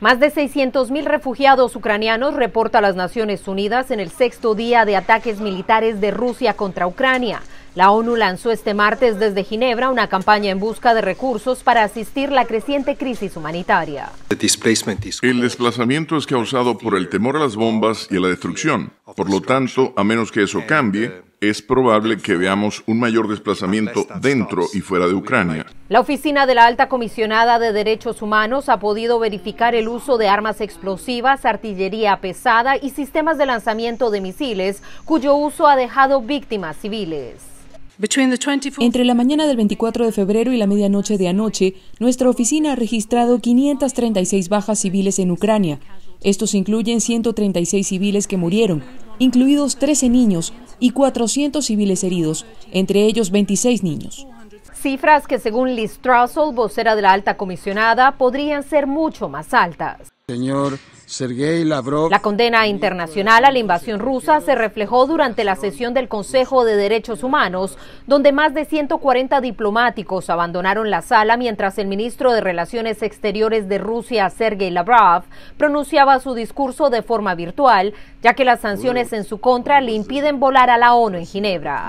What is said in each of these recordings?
Más de 600.000 refugiados ucranianos reporta las Naciones Unidas en el sexto día de ataques militares de Rusia contra Ucrania. La ONU lanzó este martes desde Ginebra una campaña en busca de recursos para asistir la creciente crisis humanitaria. El desplazamiento es causado por el temor a las bombas y a la destrucción. Por lo tanto, a menos que eso cambie, es probable que veamos un mayor desplazamiento dentro y fuera de Ucrania. La oficina de la alta comisionada de derechos humanos ha podido verificar el uso de armas explosivas, artillería pesada y sistemas de lanzamiento de misiles, cuyo uso ha dejado víctimas civiles. Entre la mañana del 24 de febrero y la medianoche de anoche, nuestra oficina ha registrado 536 bajas civiles en Ucrania. Estos incluyen 136 civiles que murieron, incluidos 13 niños, y 400 civiles heridos, entre ellos 26 niños. Cifras que según Liz Trussell, vocera de la alta comisionada, podrían ser mucho más altas. Señor Sergei Lavrov. La condena internacional a la invasión rusa se reflejó durante la sesión del Consejo de Derechos Humanos, donde más de 140 diplomáticos abandonaron la sala mientras el ministro de Relaciones Exteriores de Rusia, Sergei Lavrov, pronunciaba su discurso de forma virtual, ya que las sanciones en su contra le impiden volar a la ONU en Ginebra.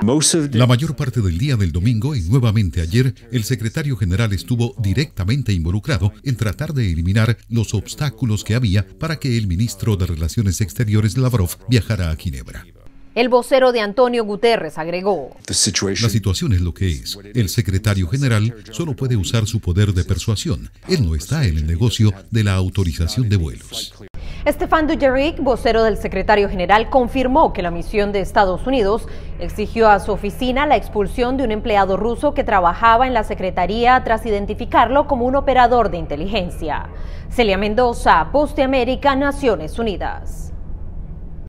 La mayor parte del día del domingo y nuevamente ayer, el secretario general estuvo directamente involucrado en tratar de eliminar los obstáculos que había para que el ministro de Relaciones Exteriores Lavrov viajara a Ginebra. El vocero de Antonio Guterres agregó, La situación es lo que es. El secretario general solo puede usar su poder de persuasión. Él no está en el negocio de la autorización de vuelos. Estefan Dujeric, vocero del secretario general, confirmó que la misión de Estados Unidos exigió a su oficina la expulsión de un empleado ruso que trabajaba en la secretaría tras identificarlo como un operador de inteligencia. Celia Mendoza, Poste América, Naciones Unidas.